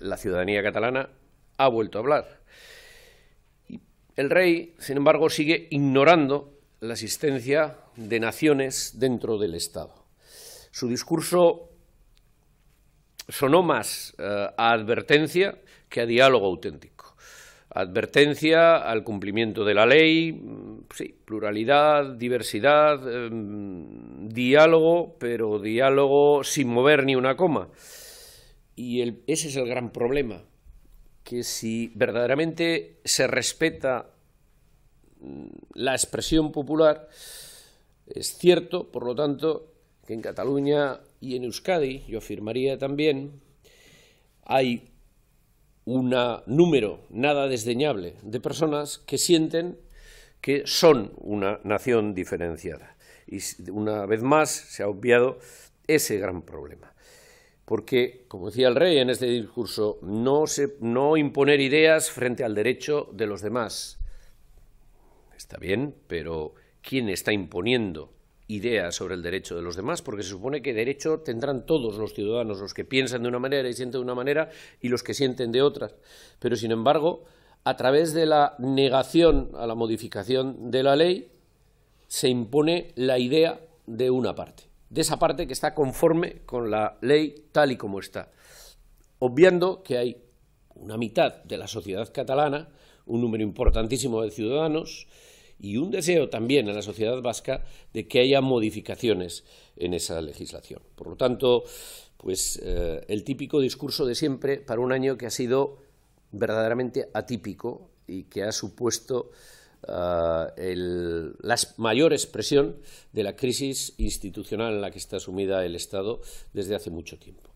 la ciudadanía catalana ha vuelto a hablar. Y el rey, sin embargo, sigue ignorando la existencia de naciones dentro del Estado. Su discurso sonó más eh, a advertencia que a diálogo auténtico. Advertencia al cumplimiento de la ley, mm, sí, pluralidad, diversidad, em, diálogo, pero diálogo sin mover ni una coma. Y ese es el gran problema, que si verdaderamente se respeta mm, la expresión popular, es cierto, por lo tanto, que en Cataluña y en Euskadi, yo afirmaría también, hay un número nada desdeñable de personas que sienten que son una nación diferenciada. Y una vez más se ha obviado ese gran problema porque, como decía el rey en este discurso, no, se, imponer ideas frente al derecho de los demás. Está bien, pero ¿quién está imponiendo ideas sobre el derecho de los demás? Porque se supone que derecho tendrán todos los ciudadanos, los que piensan de una manera y sienten de una manera y los que sienten de otra. Pero, sin embargo, a través de la negación a la modificación de la ley, se impone la idea de una parte de esa parte que está conforme con la ley tal y como está, obviando que hay una mitad de la sociedad catalana, un número importantísimo de ciudadanos y un deseo también en la sociedad vasca de que haya modificaciones en esa legislación. Por lo tanto, pues eh, el típico discurso de siempre para un año que ha sido verdaderamente atípico y que ha supuesto eh, la mayor expresión de la crisis institucional en la que está sumida el Estado desde hace mucho tiempo.